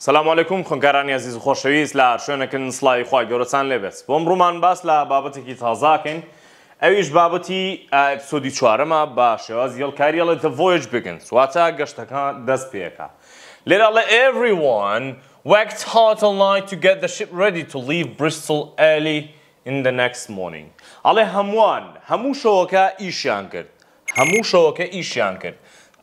سلام عیکم خوۆنکارانی عزیز و خۆشەویست لە شوێنەکەن سلای خخوای گەورەچان لێبێت بۆم ڕوومان باس لە بابەتێکی تازاکەین ئەویش بابەتی ئەپسۆدی چوارەمە بە شێواز یڵکاریڵێ دەڤۆیج بگن سواتە گەشتەکان دەست پێەکە لێرا لە everyone worked hard all night to get the ship ready to leave Bristol early in the next morning ئەڵێ هەمووان هەموو شەوەکە ئیشیان کرد هەموو شەوەکە ئیشیان کرد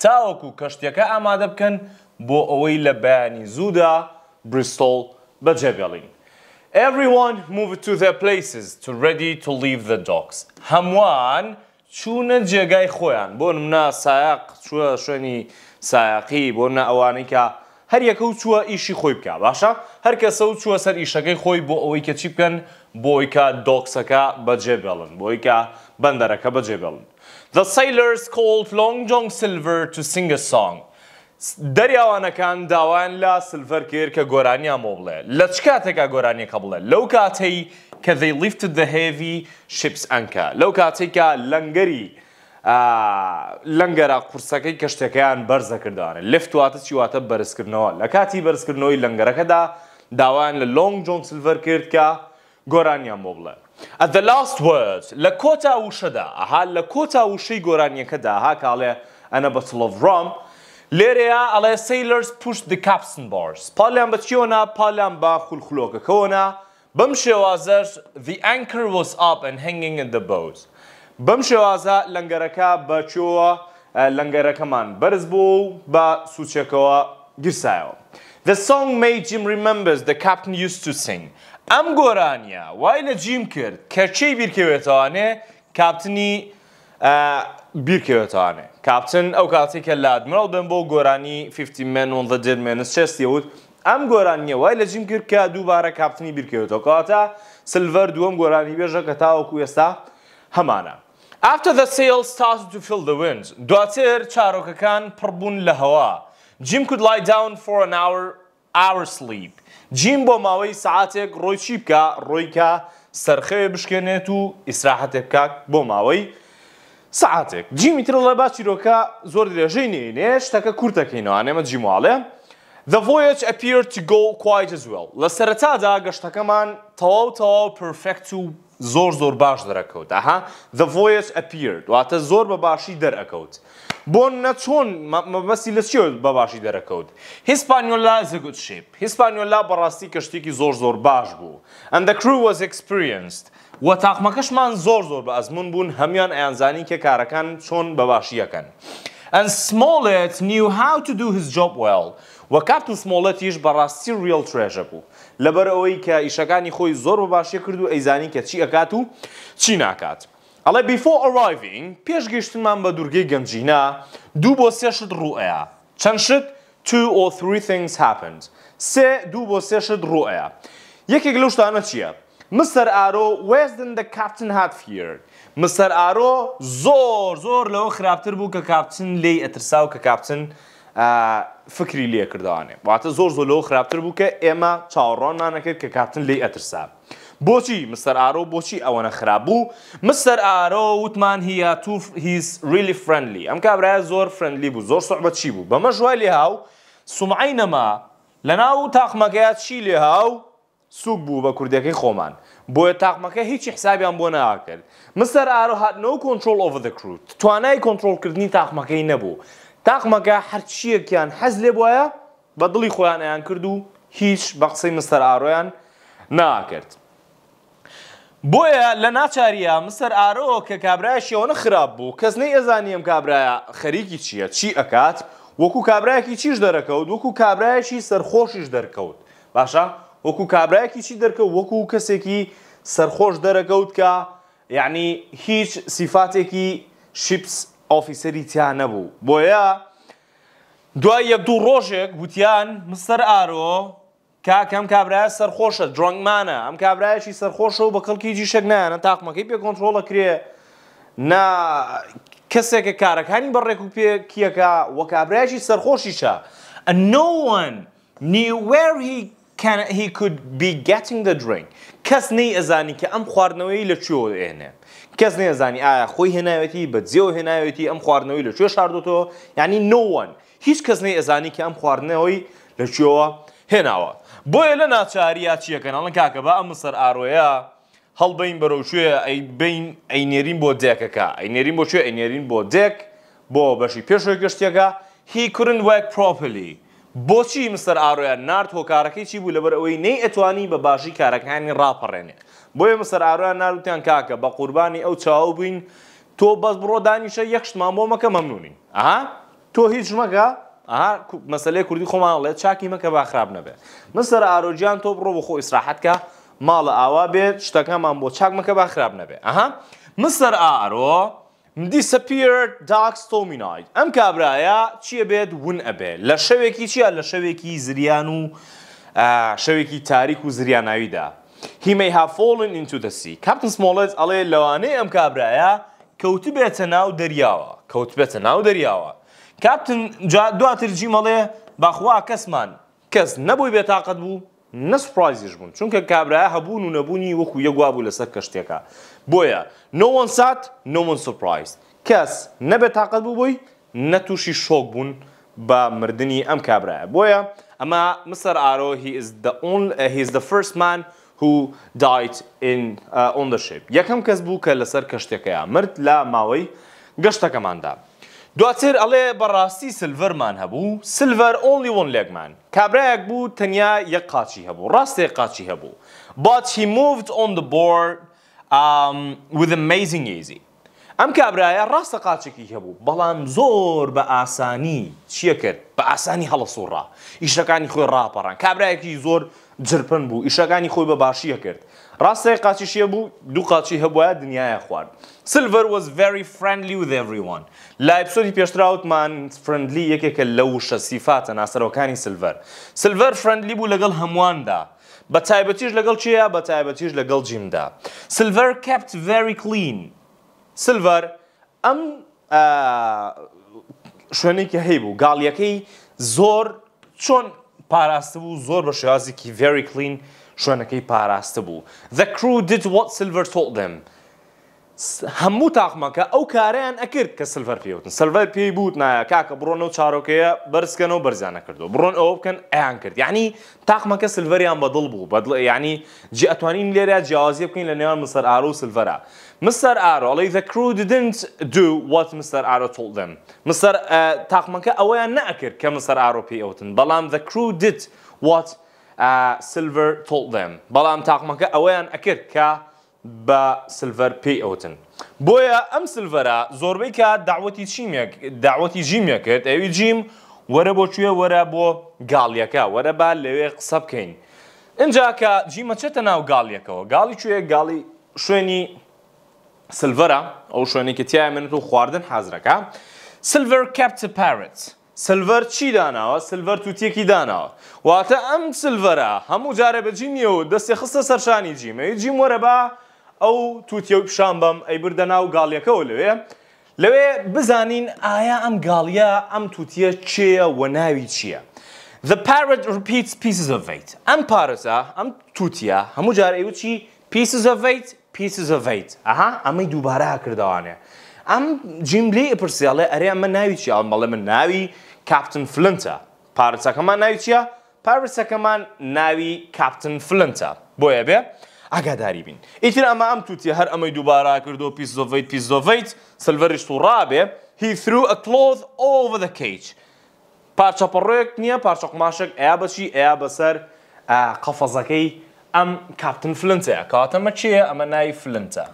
تاوەکو کەشتەکە ئامادە بکەن bo away le bani zuda bristol bajebelin everyone moved to their places to ready to leave the docks hamwan chuna jagai khoyan bon na saq chu shani saqi bon awanika har yakou chu ishi khoyb ka basha har kasou chu sar ishagai khoy bo away ke chipkan boika docksaka bajebelin boika bandaraka bajebelin the sailors called long john silver to sing a song دەریاوانەکان داوایان لە سلڤەر کرد کە گۆرانیا مۆ بڵێ لە چ کاتێکا گۆرانیەکە بڵێ لەو کاتەی کە دەی لیفت دە هێوی شیپس ئەنکە لەو کاتێکە لەنگەری لەنگەرە قورسەکەی کەشتەکەیان بەرزەکردوانە لفت واتە چیواتە بەرزکردنەوە لە کاتی بەرزکردنەوەی لەنگەرەکەدا داوایان لە لۆنگ جۆن سلڤەر کرد کە گۆرانیان بۆ بڵێ ئە دە لاست وەرز لە کۆتا وشەدا ئەها لە کۆتا وشەی گۆرانیەکەدا ها کاڵێ ئەنە بە سڵڤڕام Lerea, ale sailors pushed the captain bars. Palam bachiona, palam bachulchloka kona. Bumshewazer, the anchor was up and hanging in the bows. boat. Bumshewaza, langaraka, bachua, langarakaman. Berzbo, ba suchekoa, gisao. The song made Jim remembers the captain used to sing. Am Gorania, why the Jim Kirk? Kerchi birkevetane, captaini birkevetane. کاپچن ئەو کاتی کە لادمرڵ بن بۆ گۆرانی 50 من و دەجێمێن چێستیەوت ئەم گۆرانیە وای لە جیم کرد کە دووبارە کاپتنی بیرکەوێتەوەکەواتە سلڤەر دووەم گۆرانی بێژە کە تاوەکو ئێستا هەمانە. After the sales started to fill the winds, دواتر چارۆکەکان پڕبوون لە هەوا. Jim could lie down for an hour hour sleep. جیم بۆ ماوەی سعاتێک ڕۆی چی بکە ڕۆیکە سەرخەوێ بشکێنێت و ئیسراحەتێک بکات بۆ ماوەی سعاتێک جیمیتر لە با چیرۆکە زۆر درێژەی نینێ شتەکە کورتەکەینەوە ئەمە جیمواڵێ The voyage appeared to go quite as well. لە سەرەتادا گەشتەکەمان تەواو تەواو پرفێکت و زۆر زۆر باش دەرەکەوت ئەها The voyage appeared واتە زۆر بە باشی دەرەکەوت. بۆ نەچۆن مەبەستی لە چیۆ بەباشی دەرەکەوت. هیسپانیۆلا زگوت شپ. هیسپانیۆلا بەڕاستی کەشتێکی زۆر زۆر باش بوو. And the crew was experienced. و تاقمەکەشمان زۆر زۆر بە ئەزمون بوون هەمویان ئەیانزانی کە کارەکان چۆن بەباشیەکەن. And Smollett knew how to do his job well. وە کاپتن سمۆڵەتیش بەڕاستی ریل ترێژە بوو لەبەر ئەوەی کە ئیشەکانی خۆی زۆر بە باشیە کرد و ئەیزانی کە چی ئەکات و چی ناکات. ئەڵێ بیفۆ ئەڕایڤنگ پێشگەشتمان بە دوورگەی گەنجینە دوو بۆ سێشت ڕوئەیە چەند شت two or three things happened سێ دوو بۆ سێشت ڕوئەیە یەکێک لەو شتانە چییە؟ Mr. Aro Western the Captain had feared. Mr. Aro زۆر زۆر لەوە خراپتر بوو کە کاپچن لێی ئەترسا و کە کاپچن فکری لێ کردوانێ. واتە زۆر زۆر لەوە خراپتر بوو کە ئێمە چاوەڕۆنانەکرد کە کاپتن لێی ئەترسا. بۆچی مستەر ئارۆ بۆچی ئەوەنە خراپ بوو مستەر ئارۆ وتمان هیە تو هیس ریلی فرندلی ئەم کابرای زۆر فرندلی بوو زۆر سوحبە چی بوو بەمە ژوای لێ هاو سومعی نەما لە ناو تاقمەکەیات چی لێ هاو سوک بوو بە کوردەکەی خۆمان بۆیە تاقمەکە هیچی حسابیان بۆ ناکرد مستەر ئارۆ هاتنەوە کۆنتترۆل ئۆڤ دەکروت توانای کۆنتترۆلکردنی تاقمەکەی نەبوو تاقمەکە هەرچیەکیان حەز لێ وایە بە دڵی خۆیانیان کرد و هیچ بە قسەی مستەر ئارۆیان ناکرد. بۆیە لە ناچارە مستەر ئارۆ کە کابراایشیەوە خراپ بوو کەس نەی ئەزانیم کابراایە خەریکی چییە چی ئەکات وەکو کابراایەکی چیش دەرەکەوت وەکو کابراایشی سەرخۆشیش دەرکەوت باشە؟ وەکو کابراایەکی چی دەرکە وەکو کەسێکی سەرخۆش دەرەکەوت کە یعنی هیچ سیفاتێکی شیپس ئۆفیسەری تیا نەبوو بۆیە دوای یەک دوو ڕۆژێک گوتیان مستەر ئارۆ کاکەم کابراایە سەرخۆشە درنگمانە ئەم کابراایەکی سەرخۆشە و بە کەڵکیجی شەکنانە تاقمەکەی پێ کۆنتترۆڵە کرێ نا کەسێکە کارەکانی بەڕێک و پێ کیەکە وە کابراایکی سەرخۆشی چا. no one knew where he can he could be getting the drink کەس نەی ئەزانی کە ئەم خواردنەوەی لە چۆ ئێنێ کەس نێزانی ئایا خۆی هێناوێتی بە جێو هێناوێتی ئەم خواردنەوەی لە کوێ شاردۆتەوە ینی نۆوان هیچ کەس نەی ئەزانی کە ئەم خواردنەوەی لە کوێوە هێناوە بۆیە لە ناچاریا چیەکەناڵن کاکە بە ئەم سەر ئارۆیە هەڵبین بەرەوشێ بین ئەینێرین بۆ دێکەکە ئەینێرین بۆ شوێ ئەینێرین بۆ دێک بۆ بەشی پێشۆی گەشتێکە هی کورن وەک پرۆپلی بۆچی مستەر ئارویان نرد هۆکارەکەی چی بوو لەبەر ئەوەی نەی ئەتوانی بە باشی کارەکانی ڕاپەڕێنێ بۆیە مستەر ئارویان ناروتیان کاکە بە قوربانی ئەو چاو بووین تۆ بەس بڕۆ دانیشە یەخشمان بۆ مەکە مەمنونین ئاها تۆ هیچ مەکە ئاها مەسلەی کوردی خۆمانڵێ چاکی مەکە باخراب نەبێ مستەر ئارۆجیان تۆ بڕۆ بۆ خۆ ئیسراحەتکە ماڵە ئاوا بێت شتەکەمان بۆ چاک مەکە باخراب نەبێ ئەها مستەر ئارۆ disappeared dark stormy night ئەم کابرایە چییە بێت ون ئەبێ لە شەوێکی چییە لە شەوێکی زریان و شەوێکی تاریک و زریانناویدا He may have fallen into the sea. Captain Smollett ئەڵێ لەوانەیە ئەم کابرایە کەوت بێتە ناو دەریاوە کەوت بێتە ناو دەریاوە کاپتن دواتر جیمەڵێ باخوا کەسمان کەس نەبووی بێتاقەت بوو نەسپرایزیش بوون چونکە کابرایە هەبوون و نەبوونی وەکو یەگووا بوو لەسەر کەشتێکە بۆیە نۆوەن سات نۆمن سپرایز کەس نەبێت تااقەت بوو بووی نەتوشی شۆک بوون بە مردنی ئەم کابراە بۆیە ئەما مسەر ئارۆ هیز uh, the first man who died in uh, on the ship یەکەم کەس بوو کە لەسەر کەشتێکەیە مرد لە ماوەی گەشتەکەماندا دواتر ئەڵێ بەڕاستی سلڤەرمان هەبوو سلڤەر ئۆنلی وۆن لێکمان کابراەک بوو تەنیا یەک قاچی هەبوو ڕاستێ قاچی هەبوو but he moved on the board Um, with amazing easy ئەم کابرایە ڕاستە قاچێکی هەبوو بەڵام زۆر بە ئاسانی چییە کرد بە ئاسانی هەڵە سوڕا ئیشەکانی خۆی ڕاپەڕان کابراایەکی زۆر جرپن بوو ئیشەکانی خۆی بە باشیە کرد ڕاستەیە قاچیشیە بوو دوو قاچی هەبووە دنیاە خوارد سلڤەر was very friendly with everyone لایپسۆری پێشراوتمان فرندلی یەکێکە لەو شەسیفاتە ناسەرەوەکانی سلڤەر سلڤەر فرندلی بوو لەگەڵ هەمواندا بە تایبەتیش لەگەڵ چیە بە تایبەتیش لەگەڵ جیمدا سلڤەر کپت very clean سلڤەر ئەم شوێنێکی هەیبوو گاڵیەکەی زۆر چۆن پاراستە بوو زۆر بە شێازێکی very clean شوێنەکەی پاراستە بوو the crew did what silver told them هەموو تاقمەکە ئەو کاریان ئەکرد کە سلڤەر پێوتن سلڤەر پێی بوت نایە کاکە بڕۆنە و چارۆکەیە بەرزکەنەوە بەرزانە کردو بڕۆن ئەوە بکەن ئەیان کرد یعنی تاقمەکە سلڤەریان بەدڵ بوو بەدڵ ینی جی ئەتوانین لێرە جیاوازی بکەین لە نێوان مسەر ئارۆ و سلڤەرە مستر ارو ئەڵی the crew didn't do what مستر ارو told them مستر تاقمەکە ئەوەیان نەکرد کە مستر ئارۆ پێی ئەوتن بلام the crew did what سلفر uh, told them بلام بەڵام تاقمەکە ئەوەیان ئەکرد كا بە سلڤەر پێی ئەوتن. بۆیە ئەم سلڤەرە زۆربەی کە داوەتی چیمێک داوەتی ژیمە کرد ئەوی جیم وەرە بۆ کوێ وەرە بۆ گاڵیەکە وەرە با لەوێ قسە بکەین. اینجا کە جیمە چێتە ناو گاڵیەکەەوە گاڵی کوێ گاڵی شوێنی سلڤەرە ئەو شوێنێکی تیای منێت و خواردن حازرەکە سلڤەر کپتە پارت. سلڤەر چی داناوە سلڤەر تووتێکی داناوە واتە ئەم سلڤەرە هەموو جارە بە جیمیەوە دەستی خستە سەرشانی جیمە جیم وەرە بە ئەو تووتە و پیشان بەم ئەی بردە ناو گاڵیەکەەوە لەوێ لەوێ بزانین ئایا ئەم گاڵیە ئەم تووتە چێە و ناوی چییە؟ The parrot repeats pieces of eight. ئەم پارەسە ئەم تووتە هەموو جار ئەیوچی pieces of eight pieces of eight. ئەها ئەمەی دووبارە کردوانێ. ئەم جیملی ئەپرسیاڵێ ئەرێ ئەمە ناوی چی ئەم بەڵێ من ناوی کاپتن فلنتە. پارەسەکەمان ناوی چییە؟ پارەسەکەمان ناوی کاپتن فلنتە. بۆیە بێ؟ ئاگاداری بین ئیتر ئەمە ئەم تووتێ هەر ئەمەی دووبارا کردو پیسۆڤیت پیسۆڤیت سلڤەرش و ڕابێ هی through a cloth over the cage پارچەپەڕێک نییە پارچە قماشێک ئایا بەچی ئایا بەسەر قەفەزەکەی ئەم کاپتن فلنتەیە کاتەمە چیە ئەمە ناوی فلنتە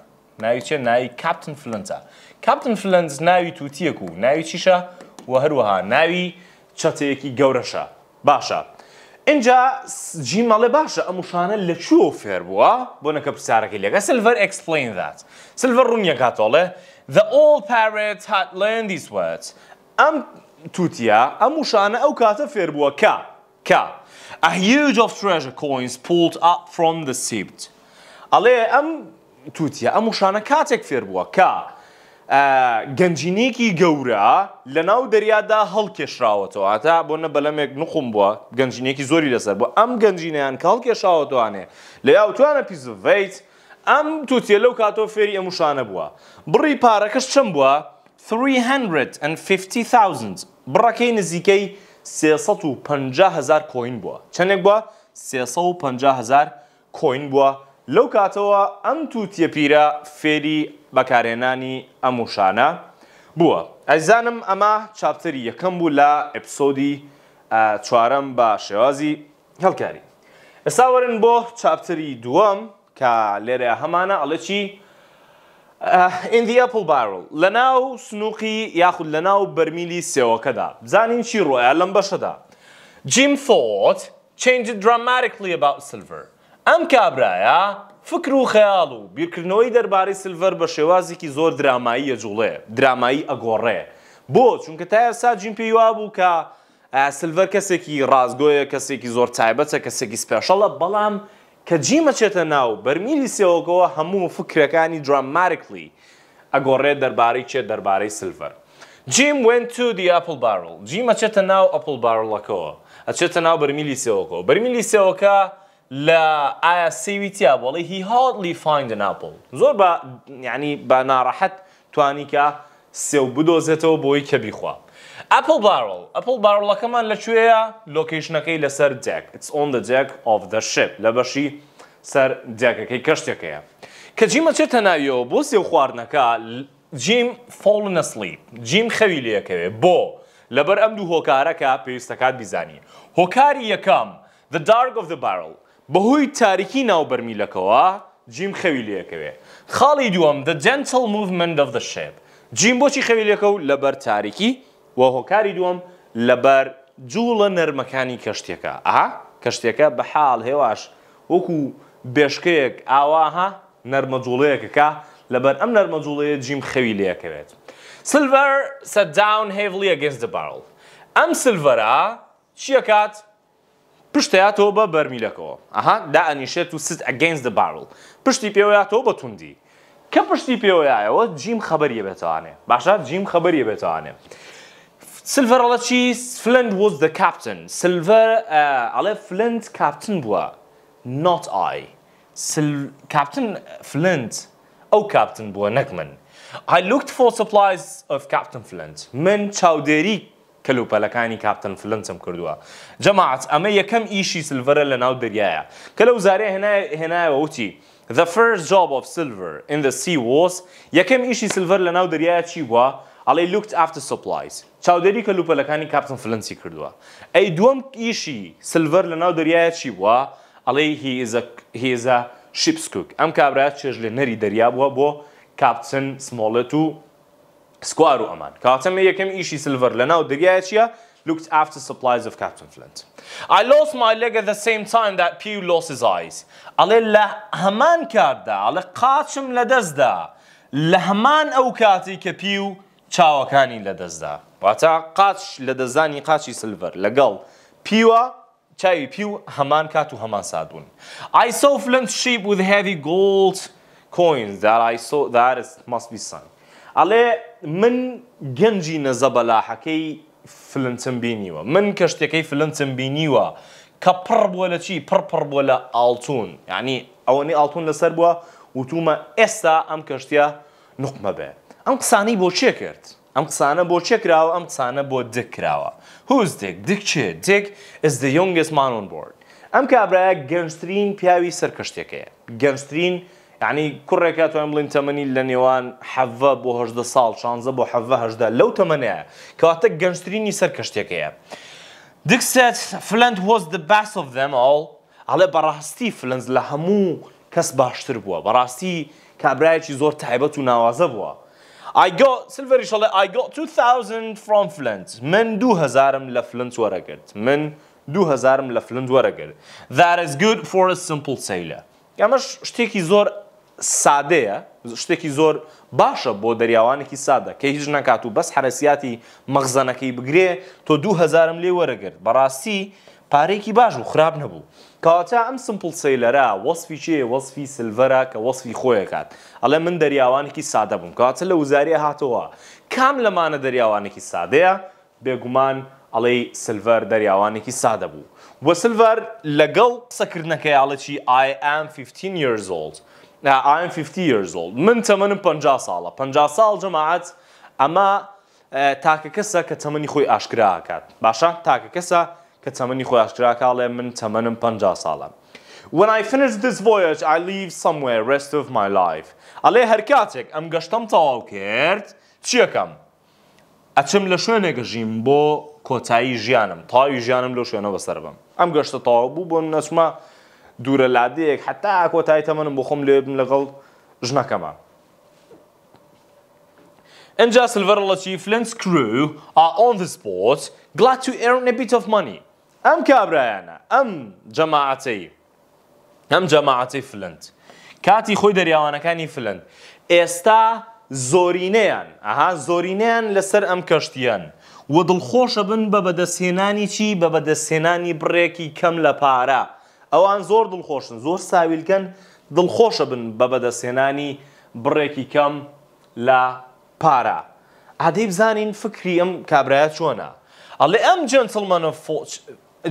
ناوی چێ ناوی کاپتن فلنتە کاپتن فلنز ناوی تووتیەک و ناوی چیشە و هەروەها ناوی چەتەیەکی گەورەشە باشە اینجا جیمەڵێ باشە ئەموشانە لە چوە فێر بووە بۆ نەکە پرسیارەکەی لەگە سلڤەر ئەکسپلین دات سلڤەر ڕوونیەکاتۆڵێ The all parrots had learned these words ئەم تووتیا ئەم وشانە ئەو کاتە فێر بووە کە کە A huge of treasure coins pulled up from the seat ئەڵێ ئەم تووتیا ئەم وشانە کاتێک فێر بووە کە گەنجینێکی گەورە لە ناو دەریادا هەڵکێشراوەتەوە هاتا بۆ نە بەلەمێک نخم بووە گەنجینێکی زۆری لەسەر بۆ ئەم گەنجینیان کاڵکێشاوەتوانێ لە یاوتوانە پیسڤیت ئەم تووتێ لەو کاتۆ فێری ئەموشانە بووە بڕی پارەکەش چەم بووە 350,000 بڕەکەی نزیکەی 350هزار کۆین بووە چەندێک بووە 350هزار کۆین بووە لەو کاتەوە ئەم تووتێپیرە فێری بەکارێنانی ئەم وشانە بووە ئەزانم ئەمە چاپتری یەکەم بوو لە ئەپسۆدی چوارەم بە شێوازی هەڵکاری ئێستا وەرن بۆ چاپتری دووەم کە لێرە هەمانە ئەڵەچی ئیندیا پڵبارڵ لە ناو سنووقی یاخود لە ناو بەرمیلی سێوەکەدا بزانین چی ڕۆیە لەم بەشەدا جیم فۆت change dramatically about silver ئەم کابرایە فکر و خەیاڵ و بیرکردنەوەی دەربارەی سلڤەر بە شێوازێکی زۆر درامایی ئەجوڵێ درامایی ئەگۆڕێ بۆ چونکە تا ئێستا جیم پێی وا بوو کە سلڤەر کەسێکی ڕازگۆیە کەسێکی زۆر تایبەتە کەسێکی سپێشەڵە بەڵام کە جیمەچێتە ناو بەرمیلی سێوەکەوە هەموو فکرەکانی دراممارکلی ئەگۆڕێ دەربارەی چێ دەربارەی سلڤەر جیم وێن تو دی ئەپل بارل جیمەچێتە ناو ئەپل بارڵەکەەوە ئەچێتە ناو بەرمیلی سێوەکەەوە بەرمیلی سێوەکە لە ئایا سێویتیا بڵی هی هاڵی فاینند ناپۆڵ زۆر بە یعنی بە ناڕەحەت توانیکە سێو بدۆزێتەوە بۆی کە بیخوا. ئەپل باڕڵ ئەپل باڕڵەکەمان لەکوێیە لۆکیشنەکەی لەسەر جێک ئۆن دە جێک of the شپ لە بەشی سەر جێکەکەی کەشتێکەکەیە. کە جیمە چێتە ناویەوە بۆ سێو خواردنەکە جیم فۆڵ نەسلی جیم خەوی لەکەوێ بۆ لەبەر ئەم دوو هۆکارەکە پێویستەکات بیزانی. هۆکاری یەکەم the dark of the barrel بەهۆی تاریکی ناوبەرمیلەکەەوە جیم خەوی لەکەوێ خاڵی دووەم the gentle movement of the ship جیم بۆچی خەویلەکە و لەبەر تاریکی و هۆکاری دووەم لەبەر جوڵە نەرمەکانی کەشتێکە ئاها کەشتێکە بە حاڵ هێواش وەکو بێشکەیەک ئاواها نەرمەجوڵەیەکەکە لەبەر ئەم نەرمەجوڵەیە جیم خەوی لەکەوێت سلڤەر سەداون هێڤلی ئەگەنس دە باڵ ئەم سلڤەرە چیەکات؟ پشتەیاتەوە بە بەرمیلەکەەوە ئەها دائنیشێت و ست ئەگەینز دە باڵ پشتی پێوەیاتەوە بە توندی کە پشتی پێوەیایەوە جیم خبریە بێتوانێ باشە جیم خبریە بێتوانێ. سلڤەرڵە چی فلند وز دە کاپتن سلڤەر ئەڵێ فلند کاپتن بووە نات ئای کاپتن فلند ئەو کاپتن بووە نەک من. I looked for supplies of Captain Flint. من چاودێری کەلوپەلەکانی کاپتن فلنچم کردووە جەماعت ئەمە یەکەم ئیشی سلڤرە لە ناو دەریایە کە لەو زارێ هێنایەوە وتی The first job of silver in the sea was یەکەم ایشی سلڤەر لە ناو دەریایە چی بووە ئەڵێ looked after supplies چاودێری کەلوپەلەکانی کاپتن فلنسی کردووە ای دوم ایشی سلڤەر لە ناو دەریایە چی علی ئەڵێ هێزە شیپسکوک ئەم کابرات چێژ لە نەری دەریا بووە بۆ با کابتن سمالتو Squaru Amman. Khatami Yakim Ishi Silver Lanao looked after supplies of Captain Flint. I lost my leg at the same time that Pew lost his eyes. Alilla Haman Karda, Alakachim Ladazda, Lahman Aukati Kapiu, Chawakani Ladazda. واتا قاچ لە دەزانی قاچی سلڤەر لەگەڵ پیوە چاوی پی و هەمان کات و هەمان سادبوون. I saw flint ship with heavy gold coins that I saw that must be sung. ئەڵێ من گەنجی نەزە بەلاحەکەی فلنچم بینیوە من کە شتەکەی فلنچم بینیوە کە پڕ بووە لە چی پڕپڕ بووە لە ئاڵتون یعنی ئەوەنەی ئاڵتون لەسەر بووە وتومە ئێستا ئەم کەشتە نقمە بێ ئەم قسانەی بۆ چێ کرد ئەم قسانە بۆ چێ کراوە ئەم قسانە بۆ دکراوە هوز دێک دک چێ دێک ئز دە یۆنگس مانۆن بۆرد ئەم کابراە گەنجترین پیاوی سەرکەشتێکەیە گەنجترین يعني كره ئەم بڵین 80 لنيوان نێوان حەڤە بۆ هەشدە ساڵ شانزە بۆ حەڤەهدا لەو تەمەەیە کەواتە گەنجترینی سەر کەشتێکەیە. Dick said Flint was the best of them all ئەڵێ بەڕاستی فلنز لە هەموو کەس باشتر بووە بەڕاستی کابراایکی زۆر تایبەت و ناوازە بووە. I got سلڤری شڵێ I got 2000 from Flint من 2000م لە فلنت من 2000 من لە فلند That is good for a simple sailor. ئەمەش شتيكي زور سادەیە شتێکی زۆر باشە بۆ دەریاوانێکی سادە کە هیچ نکات و بەس حرەسیاتی مەغزەنەکەی بگرێ تۆ دوهزارم لێ وەرەگرت بەڕاستی پارێکی باش و خراپ نەبوو کەواتە ئەم سمپل سەیلەرە وەصفی چێ وەصفی سلڤەرە کە وەصفی خۆیەکات ئەڵێ من دەریاوانێکی سادە بووم کەواتە لە وزاریە هاتەوە کام لەمانە دەریاوانێکی سادەیە بێگومان ئەڵێ سلڤەر دەریاوانێکی سادە بوو وە سلڤەر لەگەڵ قسەکردنەکەی ئاڵەی ئام 15 years old I'm 50 years old من تەمەنم 50 ساڵە 50 ساڵ جەماعات ئەمە تاکە کەسە کە تەمەنی خۆی ئاشکراکات باشە تاکە کەسە کە تەمەنی خۆی ئاشکراکاڵێ من تەمەنم 50 ساڵە. When I finish this voyage, I leave somewhere rest of my life. ئەڵێ هەرکاتێک ئەم گەشتم تەواو کرد چیەکەم؟ ئەچم لە شوێنێکە ژیم بۆ کۆتایی ژیانم تاوی ژیانم لە شوێنە بەسەر بم. ئەم گەشتە تەواو بوو بۆ نەچمە دوورە لادەیەک حتا کۆتای تەمەنم بۆ خۆم لێ بم لەگەڵ ژنەکەمە. اینجا سلڤەر لەچی فلنس کرو ئۆن سپۆت گڵات تو ئێرن نبییت of مانی. ئەم کابرایانە ئەم جەماعەتەی ئەم جەماعەتی فلند. کاتی خۆی دەریاوانەکانی فلند. ئێستا زۆرینەیان ئەها زۆرینەیان لەسەر ئەم کەشتیان. و دڵخۆشە بن بە بەدەستهێنانی چی بە بەدەستهێنانی بڕێکی کەم لە پارە. ئەوان زۆر دڵخۆشن زۆر ساویلکەن دڵخۆشە بن بە بەدەسێنانی بڕێکی کەم لە پارە عادەی بزانین فکری ئەم کابراە چۆنە ئەڵێ ئەم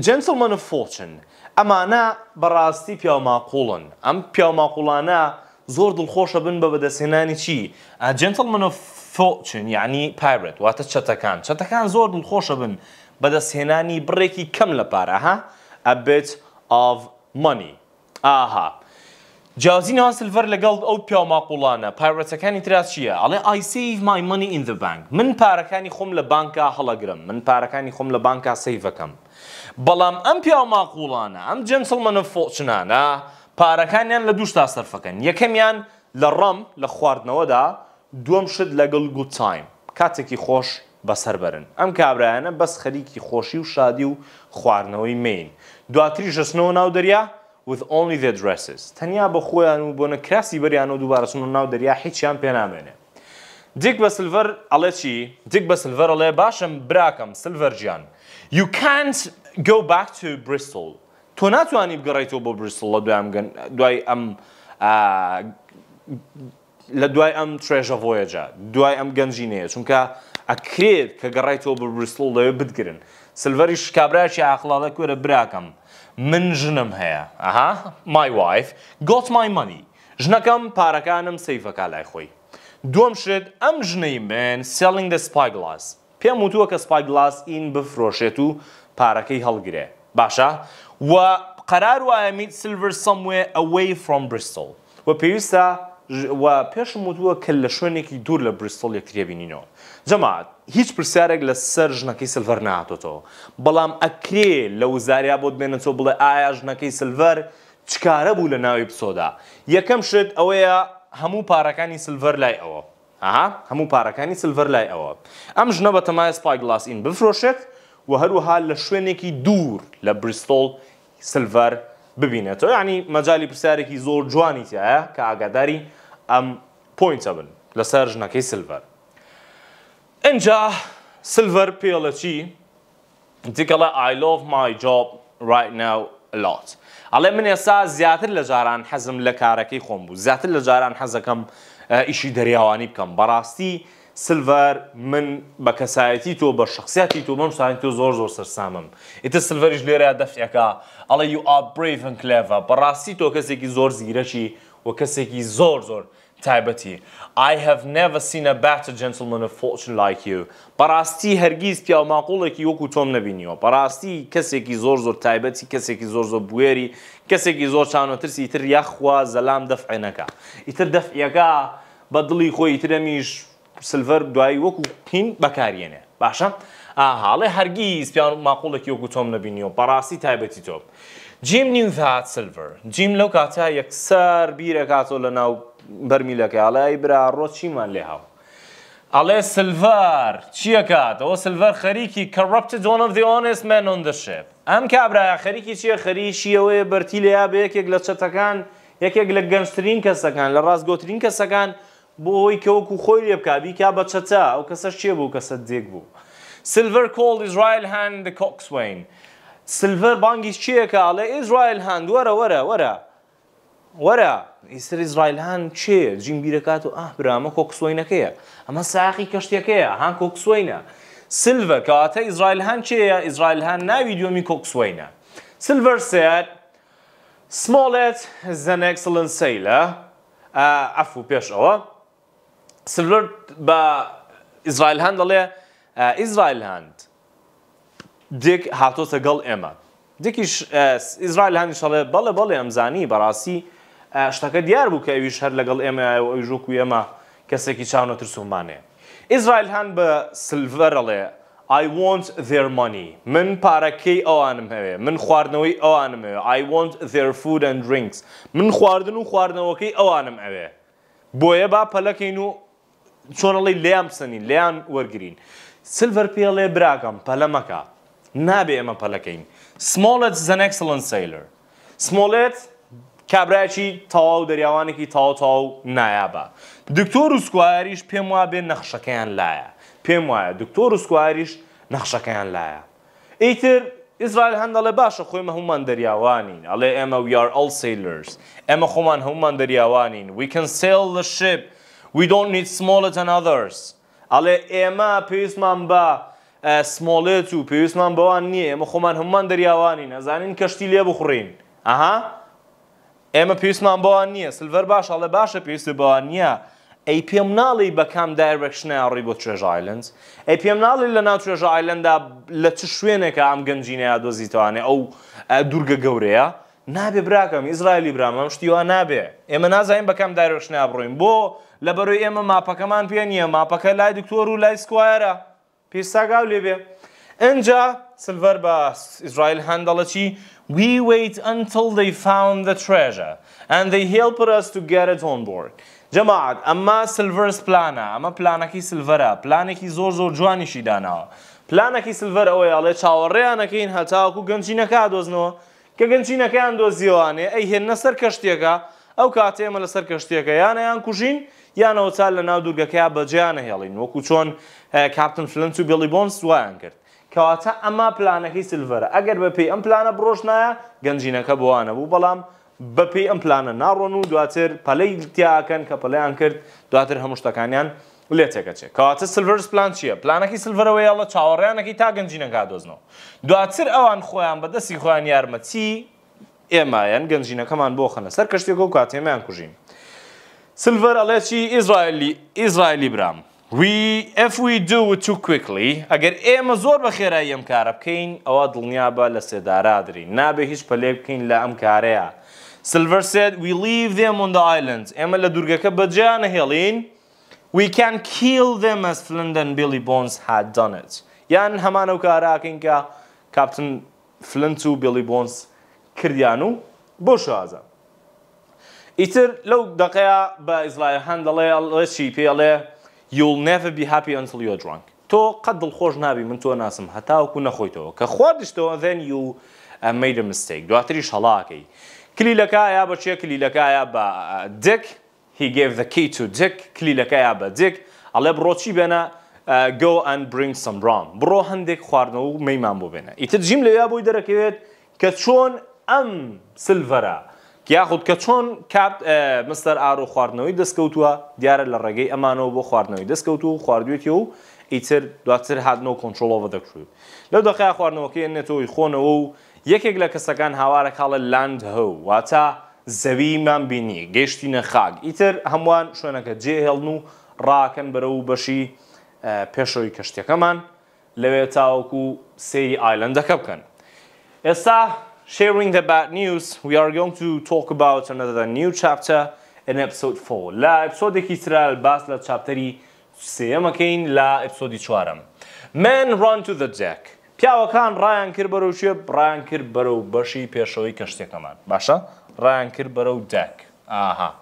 جنسلمەە فۆچن ئەمانە بەڕاستی پیاماقۆڵن ئەم پیاماقۆڵانە زۆر دڵخۆشە بن بە بەدەسێنانی چی جنتلمەە فۆچن یعنی پایرێت واتە چەتەکان چەتەکان زۆر دڵخۆشە بن بەدەسێنانی بڕێکی کەم لە پارە ها ئەبێت of money ئاها جیازینە سلڤەر لەگەڵ ئەو پیاماقوڵانە پایرەتەکانی تراس چییە؟ ئەڵێ I save my money in the bank من پارەکانی خۆم لە بانکە هەڵەگرم من پارەکانی خۆم لە بانکە سیفەکەم بەڵام ئەم پیاماقوڵانە ئەم جەمسڵمەە فۆچنانە پارەکانیان لە دووشتا سەرفەکەن یەکەمیان لە ڕەم لە خواردنەوەدا دووەم شت لەگەڵ گوتایم کاتێکی خۆش بەسەر بەرن ئەم کابراایانە بەس خەریکی خۆشی و شادی و خواردنەوەی مین دواتری ژستنەوە ناو دەریا with only the dresses تەنیا بە خۆیان و بۆنە کراسی بەریان و دووبارەسن و ناو دەریا هیچیان پێنامێنێ دیک بە سلڤەر ئەڵێ چی دیک بە سلڤەر ئەڵێ باشم براکەم سلڤەر گیان you can't go back to Bristol تۆ ناتوانانی بگەڕیتەوە بۆ بریسل لە دوای دوای ئەم لە دوای ئەم ترێژە ڤۆیجا دوای ئەم گەنجینەیە چونکە ئەکرێت کە گەڕیتەوە بە بریسل لەوێ بگرن سلڤەری شکابراکی ئاخڵاڵە کوێرە براکەم من ژنم هەیە ئەها مای وایف گۆت مای مەنی ژنەکەم پارەکانم سیفەکە لای خۆی دوم شت ئەم ژنەی من سێلینگ دە سپایگلاس پێم وتووە کە سپایگلاس ئین بفرۆشێت و پارەکەی هەڵگرێ باشە و قەرار وایەمیت سلڤر سموێ ئەوەی فرۆم بریستۆل و پێویستە پێشم وتووە کە لە شوێنێکی دوور لە بریستۆل یەکترێبینینەوە جەماعات هیچ پرسیارێک لە سەر ژنەکەی سلڤەر ناتۆتەوە بەڵام ئەکرێ لە وزاریا بۆ بێنن تۆ بڵێ ئایا ژنەکەی سلڤەر چکارە بوو لە ناوی پسۆدا یەکەم شت ئەوەیە هەموو پارەکانی سلڤەر لای ئەوە ئاها هەموو پارەکانی سلڤەر لای ئەوە ئەم ژنە بە تەمای سپاگلاس ئین بفرۆشێت و هەروەها لە شوێنێکی دوور لە بریستۆڵ سلڤەر ببینێتەوە ینی مەجای پرسیارێکی زۆر جوانی تایە کە ئاگاداری ئەم پوینتە بن لەسەر ژنەکەی سلڤەر اینجا سلڤەر پێڵەچی دیکەڵە I love my job right now a lot. ئەڵێ من ئێستا زیاتر لە جاران حەزم لە کارەکەی خۆم بوو زیاتر لە جاران حەزەکەم ئیشی دەریاوانی بکەم بەڕاستی سلڤەر من بە کەسایەتی تۆ بە شخصیەتی تۆ بەم شتانی تۆ زۆر زۆر سەرسامم ئیتە سلڤەریش لێرە دەفعەکە ئەڵێ یو ئابریڤن کلێڤە بەڕاستی تۆ کەسێکی زۆر زیرەشی و کەسێکی زۆر زۆر تایبەتی I have never seen a better gentleman of fortune like you بەڕاستی هەرگیز پیا ماقوڵێکی وەکو تۆم نبینیەوە بەڕاستی کەسێکی زۆر زۆر تایبەتی کەسێکی زۆر زۆر بوێری کەسێکی زۆر چاونەترسی ئیتر یاخوا زەلام دەفعێنەکە ئیتر دەفعەکە بە دڵی خۆی ئیترەمیش سلڤەر دوایی وەکو پین بەکارێنێ باشە ئاهاڵێ هەرگیز پیا ماقوڵێکی وەکو تۆم نبینیەوە بەڕاستی تایبەتی تۆم جیم نیوهات سلڤەر جیم لەو کاتە یەکسەر بیرەکاتۆ لە ناو بەرمیلەکە ئاڵای برا ڕۆژ چیمان لێ هاو ئەڵێ سلڤەر چیەکات ئەوە سلڤەر خەریکی کەڕپت زۆن of دیۆنس من ئۆندەشێب ئەم کابراە خەریکی چیە خەریشیەوەی بەرتی لە یاب یەکێک لە چەتەکان یەکێک لە گەنجترین کەسەکان لە ڕازگۆترین کەسەکان بۆ هۆی کەوەکو خۆی لێ بکبی کا بە چەچە ئەو کەسەش چێ بوو کەسە دێک بوو سلڤەر کۆڵ ئیزرائیل هەند کۆکسوین سلڤەر بانگی چیەکە ئەڵێ ئیزرائیل هەند وەرە وەرە وەرە وەرە ئیسر ئیزرائیلهان چێ جینبیرەکات و ئاهبرامە کۆکسۆینەکەیە ئەمە ساقی کەشتەکەیە هان کۆکسۆینە سلڤە کەواتە ئیزرائیلهان چێە ئیزرائیلهان ناوی دومی کۆکسۆینە سلڤەر سات سمۆڵێت زەنێکسڵن سەیلە ئەف و پێش ئەوە سلڤەر بە ئیزرائیلهان دەڵێ ئیزرائیلهاند دیک هاتۆتە گەڵ ئێمە دیکیش ئیزرائیل هەنیشەڵێ بەڵێ بەڵێ ئەمزانی بەڕاستی شتەکە دیار بوو کە ئەویش هەر لەگەڵ ئێمە ئەوژوک و ئێمە کەسێکی چاونە ترسومانێ ئیزرائیل هەن بە سلڤەرەڵێ I want their money. من پارەکەی ئەوانم هەوێ من خواردنەوەی ئەوانم هەوێ I want their food and drinks. من خواردن و خواردنەوەکەی ئەوانم ئەوێ. بۆیە با پەلەکەین و چۆنەڵی لیان بسەنین لیان وەرگین. سلڤەر پێڵێ براکەم پەلەمەکە. نابێ ئێمە پەلەکەین. Smollett is an excellent sailor. Smollett کابراایکی تەواو دەریاوانێکی تاو تاو نایابە دکتۆر و سکواریش پێم وا بێ نەخشەکەیان لایە پێم وایە دکتۆر و سکواریش نەخشەکەیان لایە ئیتر ئیزرائیل هەندەڵێ باشە خۆیمە هەمومان دەریاوانین ئەڵێ ئێمە ویار ئەل سیلرز ئێمە خۆمان هەمومان دەریاوانین ویکن سیل لە شپ وی دۆن نیت سمۆلت ئەنادرس ئەڵێ ئێمە پێویستمان بە سمۆڵێت و پێویستمان بەوان نییە ئێمە خۆمان هەمومان دەریاوانین ئەزانین کەشتی لێ بخڕین ئەها؟ ئێمە پێویستمان بۆوان نییە سلڤەر باشە لە باشە پێویستی بەوان نییە ئەی پێم ناڵی بەکام دایربەکشنیاڕی بۆ توێژ ئایلند ئەی پێم ناڵی لە ناو توێژ ئایلندا لە چ شوێنێکە ئەم گەنجینەیە دۆزیتوانێ ئەو دوورگە گەورەیە نابێ براکەم ئیزرائیلی برامەم شتیوە نابێ ئێمە نازانین بەکەم دایرۆشنیا بڕۆین بۆ لە بەرۆی ئێمە ماپەکەمان پێ نییە ماپەکە لای دکتۆر و لای سکوایرە پێستاگاو لێبێ اینجا سلڤەر بە ئیسرائیل هەندەڵە چی We wait until they found the treasure and they help us to get it on board. جەماعات ئەمما سلڤرس پلانە ئەمە پلانەکەی سلڤەرە پلانێکی زۆر زۆر جوانیشی داناوە. پلانەکەی سلڤەر ئەوەی ئاڵێ چاوەڕێیانەکەین هەتاوکو گەنجینەکە دۆزنەوە کە گەنجینەکەیان دۆزیوانێ ئەی هێنە سەر کەشتێکە ئەو کاتێمە لەسەر کەشتێکە یانەیان کوژین یانەوە چال لە ناو دوورگەکەی بەجیانە هێڵین وەکو چۆن کاپتن فلنت و بڵی بۆنس وایان کرد. کەواتە ئەما پلانەکەی سلڤەرە ئەگەر بە پێی ئەم پلانە بڕۆژ نایە گەنجینەکە بوانە بوو بەڵام بە پێی ئەم پلانە ناڕۆن و دواتر پەلەی تیاکەن کە پەلەیان کرد دواتر هەموو شتەکانیان لێتێکە چێ کەواتە سلڤرس پلان چییە پلانەکەی سلڤەرەوەیڵە چاوەڕیانەکەی تا گەنجینەکە دۆزنەوە دواتر ئەوان خۆیان بەدەستی خۆیان یارمەتی ئێمایان گەنجینەکەمان بۆ خەنە سەر کەشتێک و کاتێمەیان کوژین سلڤەر ئەڵێ چی ئیزرائیلی ئیزرائیلی برام We if we do it too quickly ئەگەر ئێمە زۆر بە خێرایی ئەم کارە بکەین ئەوە دڵنیا بە لە سێدارادرین نابێ هیچ پەلێ بکەین لە ئەم کارەیە. Silver said we leave them on the islands ئێمە لە دوورگەکە بەجیا نەهێڵین We can kill them as Flint and Billy Bones had done it. یان هەمانە و کاراکەین کە کاپتن فلنت و بیلی بۆنس کردیان و بۆ شازە. ئیتر لەو دقەیە بە ئیزلای هەندەڵێ ئەڵێ چی پێڵێ you'll never be happy until you're drunk تۆ قەت دڵخۆش نابی من تۆ ناسم هەتاوکو نەخۆیتەوە کە خواردشتەوە then you uh, made a mistake دواتریش هەڵاکەی کلیلەکەیا بە چێ کلیلەکەیا بە دک uh, he gave the key to دک کلیلەکەیا بە دک ئەڵێ بڕۆچی بێنە uh, go and bring some rum بڕۆ هەندێک خواردنەوە و مەیمان بۆ بێنە ئیتر جیم لەویا بۆی دەرەکەوێت کە چۆن ئەم سلڤەرە یاخود کە چۆن مستەر ئارۆ خواردنەوەی دەستکەوتووە دیارە لە ڕێگەی ئەمانەوە بۆ خواردنەوەی دەستکەوت و خواردوێتی و ئیتر دواتر هاتنەوە کۆنتترۆلەوە دەکشوێت لەو دقای خواردنەوەکە نێتەوەی خۆنەوە و یەکێک لە کەسەکان هاوارە کاڵە لاند هەو واتە زەویمان بینی گەشتی نەخاک ئیتر هەمووان شوێنەکە جێهێڵن و ڕاکەن بەرە و بەشی پێشەوەی کەشتەکەمان لەوێ تاوەکو سری ئایلندەکە بکەن. ئێستا sharing the bad news, we are going to talk about another new chapter in episode 4 لا episode كي سرا الباس لا chapter سيما كين لا episode 4 men run to the deck پیاوەکان ڕایان کرد بەرەو شێ ڕایان کرد بەرە و بەشی پێشەوەی کەشتێکەمان باشە ڕایان کرد بەرە و دەک ئاها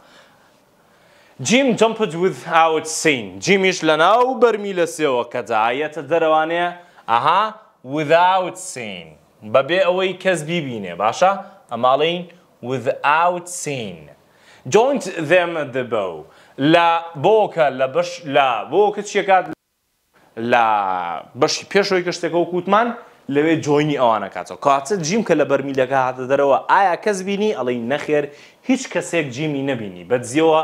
جیم جمپج with هاوت سین جیمیش لە ناو بەرمی لە سێەوە کە داەتە دەرەوانەیە ئەها without سین بەبێ ئەوەی کەس بیبینێ باشە ئەماڵین without seen. Don't them the bow لە بۆکە لە بەش لە بۆکە چێکات لە بەشی پێشەوەی کە شتێکەوە کووتمان لەوێ جۆینی ئەوانە کاتەوە کاتە جیم کە لە بەرمیلەکە هاتە دەرەوە ئایا کەس بینی ئەڵی نەخێر هیچ کەسێک جیمی نەبینی بەدزیەوە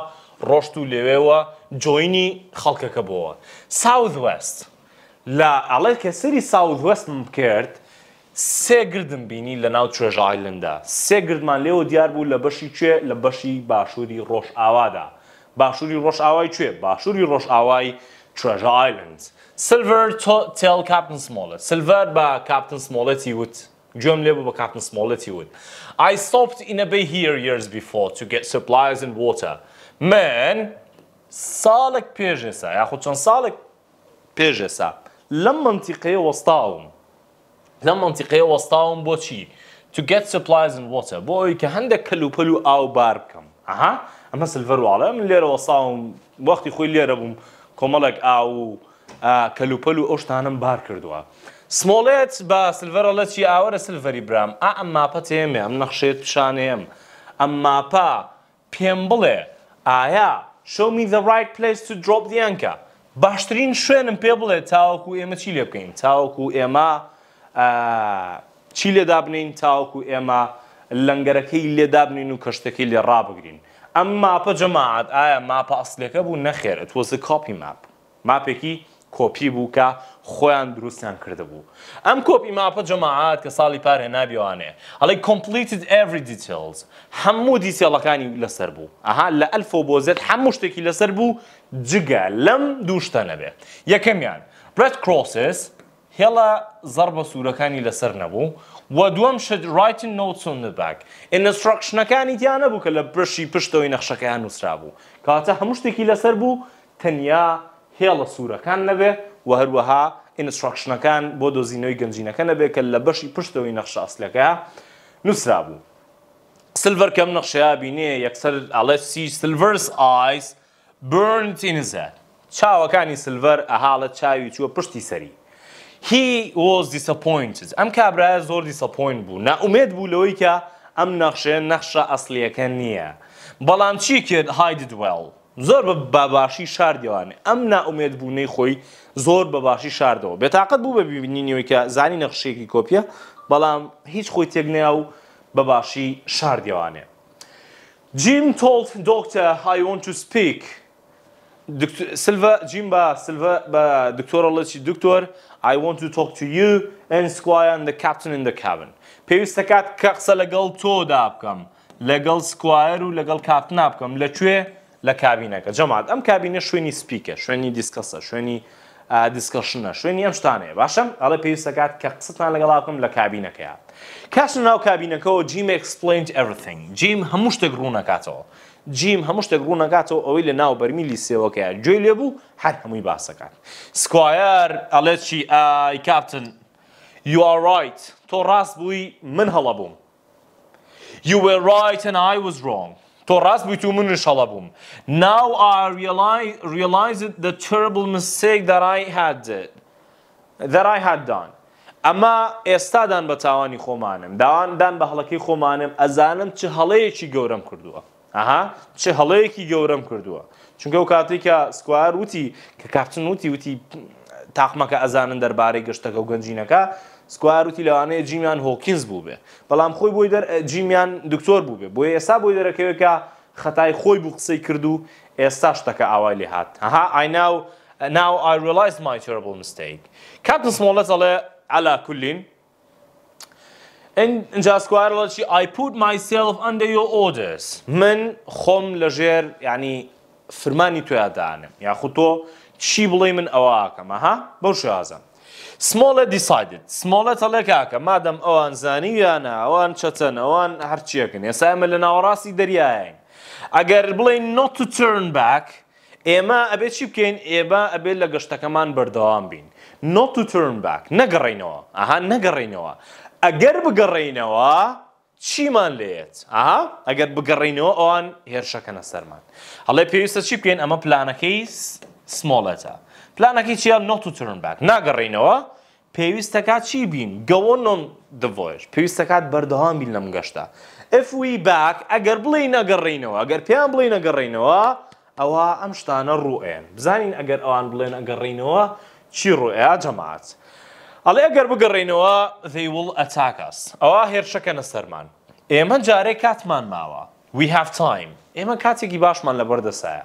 ڕۆشت و لەوێەوە جۆینی خەڵکەکە بۆەوە ساوت وست لە ئەڵێ کە سەری ساوت وستم کرد سێگردم بینی لە ناو چێژ ئایلندا سێگردمان لێەوە دیار بوو لە بەشی کوێ لە بەشی باشووری ڕۆژ ئاوادا باشووری ڕۆژ ئاوای کوێ باشووری ڕۆژ ئاوای چێژ ئایلند سلڤەر تێل کاپتن سمۆڵە سلڤەر بە کاپتن سمۆڵەتی وت گوێم لێ بوو بە کاپتن سمۆڵەتی وت I stopped in a bay here years before to get supplies and water من ساڵێک پێشێسا یاخود چەند ساڵێک پێشێسا لەم منتیقەیە وەستاوم لەم منتیقەیە وەستاوم بۆ چی to get supplies and water بۆی کە هەندێک کەلوپەل و ئاو بار بکەم ئەها ئەمە سلڤەرواڵە من لێرە وەساوم وەختی خۆی لێرە بووم کۆمەڵێک ئاو و کەلوپەل و ئەوشتانم بار کردووە. سمۆڵێت بە سلڤەرە لە چی ئاوەرە سلڤەری برام ئا ئەم ماپە تێمێ ئەم نەخشێت پیشانێم ئەم ماپە پێم بڵێ ئایا شومی the right place to drop دیانکە باشترین شوێنم پێ بڵێ تاوەکو ئێمە چی لێ بکەین تاوەکو ئێمە چی لێدا بنین تاوکو ئێمە لەنگەرەکەی لێدا بنین و کەشتەکەی لێ ڕابگرین ئەم ماپە جەماعات ئایا ماپە ئەسلەکە بوو نەخێرت وەزە کاپی ماپ ماپێکی کۆپی بوو کە خۆیان دروستیان کرده بوو ئەم کۆپی ماپە جەماعات کە ساڵی پارێ نابیوانێ هەڵی کمپلیتد ئەری دیتیلز هەموو دیسێڵەکانی لەسەر بوو ئەها لە ئەلفۆ بۆزێت هەموو شتێکی لەسەر بوو جگە لەم دووشتە نەبێ یەکەمیان برێت کرۆسس هێڵە زەر بە سوورەکانی لەسەر نەبوو و دووەم شت رایتن نوتسون نباک ئینسترکشنەکانی تیان نەبوو کە لە برشی پشتەوەی نەخشەکەیان نووسرا بوو کاتە هەموو شتێکی لەسەر بوو تەنیا هێڵە سوورەکان نەبێ و هەروەها ئینسترکشنەکان بۆ دۆزینەوەی گەنجینەکە نەبێت کە لە بەشی پشتەوەی نەخشاستلەکە نووسرا بوو سلڤەر کەم نەخشەیە بینێ یەکسەر ئاڵێ سی سلڤرس ئایس برنتینزە چاوەکانی سلڤەر ئەهاڵە چاوی چووە پشتی سەری هی وز دیسپۆینتز ئەم کابراە زۆر دیسپۆین بوو ناومێت بوو لەوەی کە ئەم نەخشێ نەخشە ئەسلیەکە نییە بەڵام چی کرد هایددوێڵ زۆر بە باباشی شاردیوانێ ئەم ناومێت بوونەی خۆی زۆر بە باشی شاردەوە بێتاقت بوو بە ببینینەوەی کە زانی نەخشێکی کۆپیە بەڵام هیچ خۆی تێکنیا و بە باشی شاردیوانێ جیم تۆڵ دۆکتە هایۆن تو سپیک Silva Jimba Silva ba Doktor Alachi Doktor I want to talk to you and Squire and the captain in the cabin. پێویستەکات کە قسە لەگەڵ تۆدا بکەم لەگەڵ سکوایر و لەگەڵ کاپنا بکەم لەکوێ لە کابینەکە جەمات ئەم کابینە شوێنی سپیکە شوێنی دیسکەسە شوێنی دیسکەشنە شوێنی ئەم شتانەیە باشە ئەڵە پێویستەکات کە قسەتان لەگەڵاکم لە کابینەکەیە کاش ناو کابینەکەەوە جیم ئەکسپلینج ئەڤرتنگ جیم هەموو شتێک ڕوونەکاتەوە جیم هەموو شتێک ڕوونەکاتەوە ئەوەی لە ناو بەرمیلی سێوەکەیە گوێی لێبوو هەر هەمووی باسەکان سکوایر ئەڵێت چی ئای کاپتن یوڕیت تۆ ڕاست بووی من هەڵە بووم You were right and I was wrong. تۆ ڕاست بیت و منش هەڵە بووم. Now I realized the terrible mistake that I had did. that I had done. ئەمە ئێستادان بە تاوانی خۆمانم داواندان بە هەڵەکەی خۆمانم ئەزانم چه هەڵەیەکی گەورەم کردووە ئەها چه هەڵەیەکی گەورەم کردووە چونکە و کاتێککە سکوار وتی کە کاپتن وتی وتی تاقمەکە ئەزانن دەربارەی گەشتەکە و گەنجینەکە سکواروتی لەوانەیە جیمیان هۆکینز بوو بێ بەڵام خۆی بۆی جیمیان دکتۆر بوو بێ بۆی ئێستا بۆی دەرەکەوێکە خەتای خۆی بوو قسەی کرد و ئێستا شتەکە ئاوای لێ هات هەها ئایناو ناو ئایڕلایز مایتربل مستیک کاتن سمۆڵەت ئەڵێ ئەلا کولین اینجا سکوارڵەی I put myself under your orders من خۆم لەژێر ینی فرمانی تویادانم یاخود تۆ چی بڵێ من ئەوە ئاکەمە ها بەو شازم. سمۆڵە دیسایدت سمۆڵە تەڵێ کاکە مادەم ئەوان زانی یانە ئەوان چەچەن ئەوان هەرچیەکن ێسا ئەمە لە ناوەڕاستی دەریایین. ئەگەر بڵین not to turn back ئێمە ئەبێت چی بکەین ئێبا ئەبێت لە گەشتەکەمان بەردەوام بین. not to turn back نەگەڕینەوە ئەها نەگەڕینەوە. ئەگەر بگەڕینەوە چیمان لێت ئاها ئەگەر بگەڕینەوە ئەوان هێرشەکەنە سەرمان. هەڵێ پێویستە چی بکەین ئەمە پلانەکەی سمۆڵەتە پلانەکەی چیە نۆت و ترنبک ناگەڕینەوە پێویستەکە چی بین گەوە نۆن دڤۆش پێویستەکات بەردەهام بین لەم گەشتە ئەفوی باک ئەگەر بڵی نەگەڕینەوە ئەگەر پێیان بڵی نەگەڕینەوە ئەوە ئەم شتانە ڕوئێن بزانین ئەگەر ئەوان بڵێن ئەگەڕینەوە چی ڕوئیا جەماعات ئەڵێ ئەگەر بگەڕینەوە they will attack us ئەوە هێرشەکە نەسەرمان ئێمە جارێک کاتمان ماوە we have time ئێمە کاتێکی باشمان لە بەردەسایە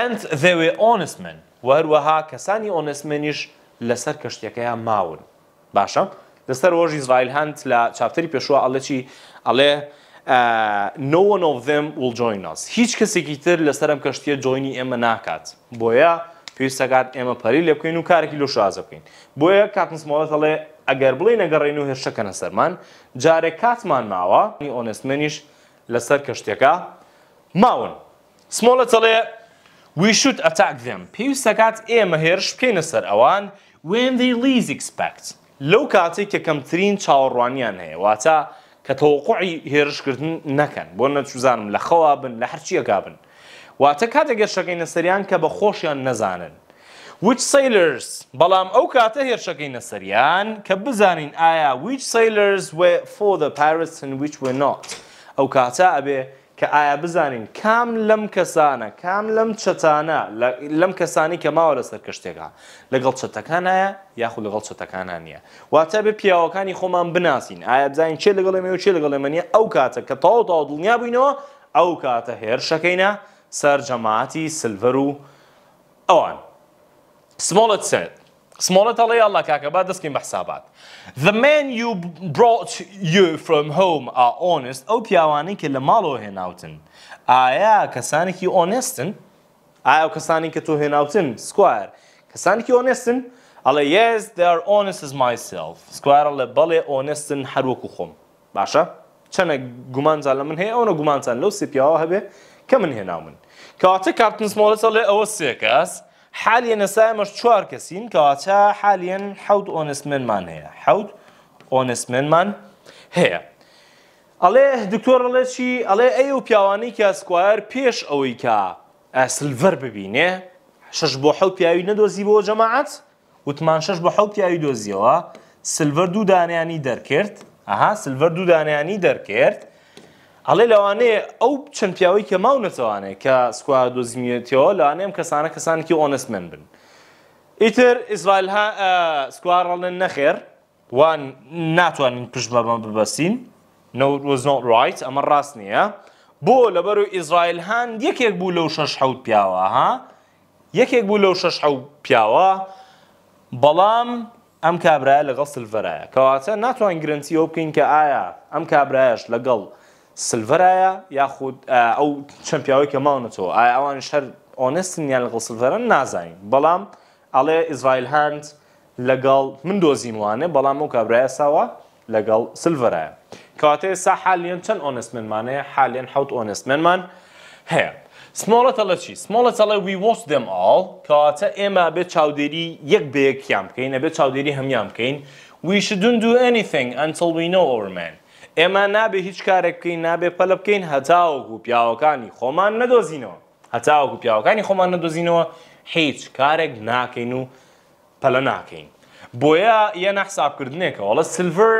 and they were honest men وهروەها کەسانی ئۆنسمێنیش لەسەر کەشتەکەیان ماون باشە لەسەر ڕۆژ ئیزرائیل هەند لە چاپتەری پێشوە ئەڵەی ئەڵێ no one of them will join us هیچ کەسێکی تر لەسەرم کەشتیە جوینی ئێمە ناکات بۆیە پێویستەکات ئێمە پەری لێ بکەین و کارێکی لۆ شازە بکەین بۆیە کاتنسمۆڵەت هەڵێ ئەگەر بڵێ نەگەڕین و هێرشەکەنە سەرمان جارێک کاتمان ماوە ئۆنسمێنیش لەسەر کەشتێکە ماون سمۆڵە چڵێ ویشوت ئەتاک دێم پێویستەکات ئێمە هێرش بکەینە سەر ئەوان وێن دی لیز ئکسپکت لەو کاتێک کە کەمترین چاوەڕوانیان هەیە واتە کە تەوقعی هێرشکردن نەکەن بۆ نەچزانم لە خەوا بن لە هەرچیەکا بن واتە کاتێکگە شەکەینە سەریان کە بە خۆشیان نەزانن وچ سیلرز بەڵام ئەو کاتە هێرشەکەی نەسەریان کە بزانین ئایا ویچ سیلرز وێ فۆ دە پارس ویچ وێ نات. ئەو کاتە ئەبێ کە ئایا بزانین کام لەم کەسانە کام لەم چەتانە لەم کەسانی کە ماوە لەسەر کەشتێکە لەگەڵ چەتەکانایە یاخود لەگەڵ چەتەکانان نییە واتە بێ پیاوەکانی خۆمان بناسیین ئایا بزانین چێ لەگەڵ مێ و چێ لەگەڵ منە ئەو کاتە کە تاو تاو دڵنیا بووینەوە ئەو کاتە هێرشەکەینە سەر جەماعتی سلڤەر و ئەوان سمڵت سێت سمۆڵە تەڵێ ئەڵە کاکە با دەستکەین بە حسابات. The man you brought you from home are honest ئەو پیاوانەی کە لە ماڵەوە هێناوتن. ئایا کەسانێکی ئۆنستن؟ ئایا ئەو کەسانی کە تۆ هێناوتن سکوار کەسانێکی ئۆنستن؟ ئەڵێ yes they are honest as myself. سکوارە لە بەڵێ ئۆنستن هەروەکو خۆم. باشە؟ چەنە گومانجان لە من هەیە ئەوە گومانچان لەو سێ پیاوە هەبێ کە من هێناون. کەواتە کارتن سمۆڵە لێ ئەوە سێ کەس؟ حالەن ئەسایمەش چوار کەسین کەواچە حالەن حەوت ئۆنسمێنمان هەیە حەوت ئۆنسمێنمان هەیە. ئەڵێ دکتۆر ئەڵێ چی ئەڵێ ئەی و پیاوانی کە سکوایر پێش ئەوەی کە ئەسلڤەر ببینێ شش بۆ حەڵ پیاوی نەدۆزی بۆ جەماعات وتمان شش بە حەڵ پیاوی دۆزیەوە سلڤەر دوو دانیانی دەرکرد ئەها سلڤەر دوو دانیانی دەرکرد ئەڵێ لەوانەیە ئەو چەند پیاوەی کە ماو نەچوانێت کە سکوا دۆزمیێتەوە لەوانەیەم کەسانە کەسانێکی ئۆنسمن بن. ئیتر ئیسرائیل ها سکوارڕڵێن نەخێر وان ناتوانین پشت بەمە ببەسین نۆ ڕایت ئەمە ڕاست نییە بۆ لەبەر و ئیسرائیل هاان یەکێک بوو لەو شش حوت پیاوە ها یەکێک بوو لەو شش حوت پیاوە بەڵام ئەم کابراە لەگەڵ سلڤەرە کەواتە ناتوان گرنگی ئەو بکەین کە ئایا ئەم کابراەش لەگەڵ سلڤرایە یاخود ئەو چەند پیاوەی کە ماونەتەوە شر ئەوان شەر ئۆنستنیان لەگەڵ سلڤەرە نازانین بەڵام ئەڵێ ئیزرائیل هاند لەگەڵ من دۆزیینوانێ بەڵام ئەو کابراایە ساوە لەگەڵ سلڤرایە کەواتەیە سا حالیان چەند ئۆنستمنمانەیە حالیان حوت ئۆنستمنمان هەیە سمۆڵەتە لە چی سمۆڵەتەڵێ وی وەست دەم ئاڵ کەواتە ئێمە بێت چاودێری یەک بەیەکیان بکەین ئەبێت چاودێری هەمیان بکەین وی شدون do anything until we know our man ئێمە نابێ هیچ کارێک بکەین نابێ پەلە بکەین هەتاوەکو پیاوەکانی خۆمان نەدۆزینەوە هەتاوەکو پیاوەکانی خۆمان نەدۆزینەوە هیچ کارێک ناکەین و پەلە ناکەین بۆیە یە نەحسابکردنێکەوەڵە سلڤر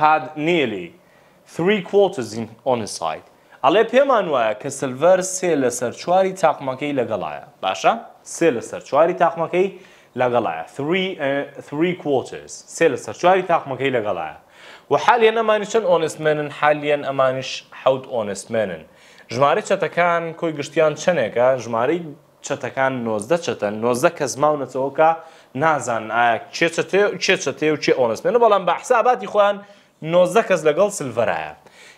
هاد نیلی 3 quarters in on side ئەڵێ پێمان وایە کە سلڤەر سێ لە سەر چواری تاقمەکەی لەگەڵایە باشە سێ لە سەر چواری تاقمەکەی لەگەڵایە 3 uh, quarters سێ لە سەر چواری تاقمەکەی لەگەڵایە و حالیان ئەمانی چەند ئۆنسمێنن حالیان ئەمانش حەوت ئۆنسمێنن ژمارە چەتەکان کۆی گشتیان چنێکە ژمارەی چەتەکان 90 چەتەن 90 کە زماونەتەوەکە نازان ئایا چێ چەتێ و چێ ئۆنسمێنە بەڵام بە حساباتی خۆیان 90 کەس لەگەڵ سلڤرایە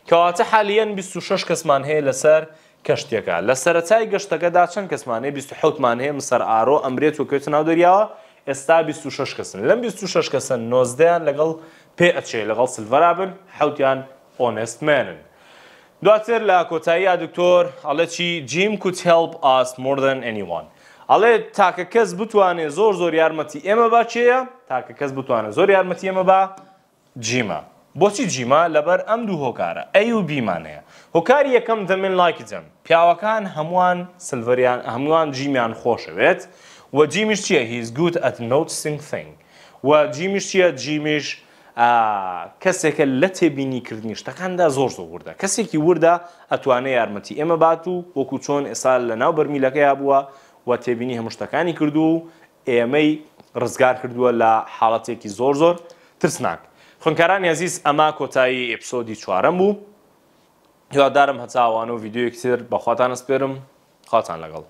کەواتە حالیان 26 کەسمان هەیە لەسەر کەشتێکە لە سەرەتای گەشتەکەدا چەند کەسمانەیە 26مان هەیە مسەر ئارۆ ئەمرێت و کوێتە ناودریاوە ئێستا 26 کەسن لەم 26 کەسن 90یان لەگەڵ پێ ئەچێ لەگەڵ سلڤرابن حوتیان ئۆنستمێنن. دواتر لە کۆتاییە دکتۆر ئەڵە چی جیم کوچ هەڵب ئاس مردن ئەنیوان. ئەڵێ تاکە کەس بتوانێت زۆر زۆر یارمەتی ئێمە باچەیە تاکە کەس بتوانێت زۆر یارمەتی ئێمە با جیمە. بۆچی جیما لەبەر ئەم دوو هۆکارە ئەی و بیمانەیە هۆکاری یەکەم دەمێن لایکی جەم پیاوەکان هەمووان سلڤریان هەمووان جیمیان خۆشەوێت و جیمیش چیە هیز گوت ئەت نوتسینگ و جیمیش چیە جیمیش کەسێکە لە تێبینیکردنی شتەکاندا زۆر زۆر وردە کەسێکی وردە ئەتوانێ یارمەتی ئێمە بات و وەکو چۆن ئێسا لە ناو بەرمیلەکەی بووە و تێبینی هەموو شتەکانی کردو و ئێمەی ڕزگار کردووە لە حاڵەتێکی زۆر زۆر ترسناک خوۆنکاران یازیز ئەما کۆتایی ئپسۆدی چوارەم بوو هیوادارم هەچاوانە و یددیوەکتتر بەخواتان ئەسپێرم خاتان لەگەڵ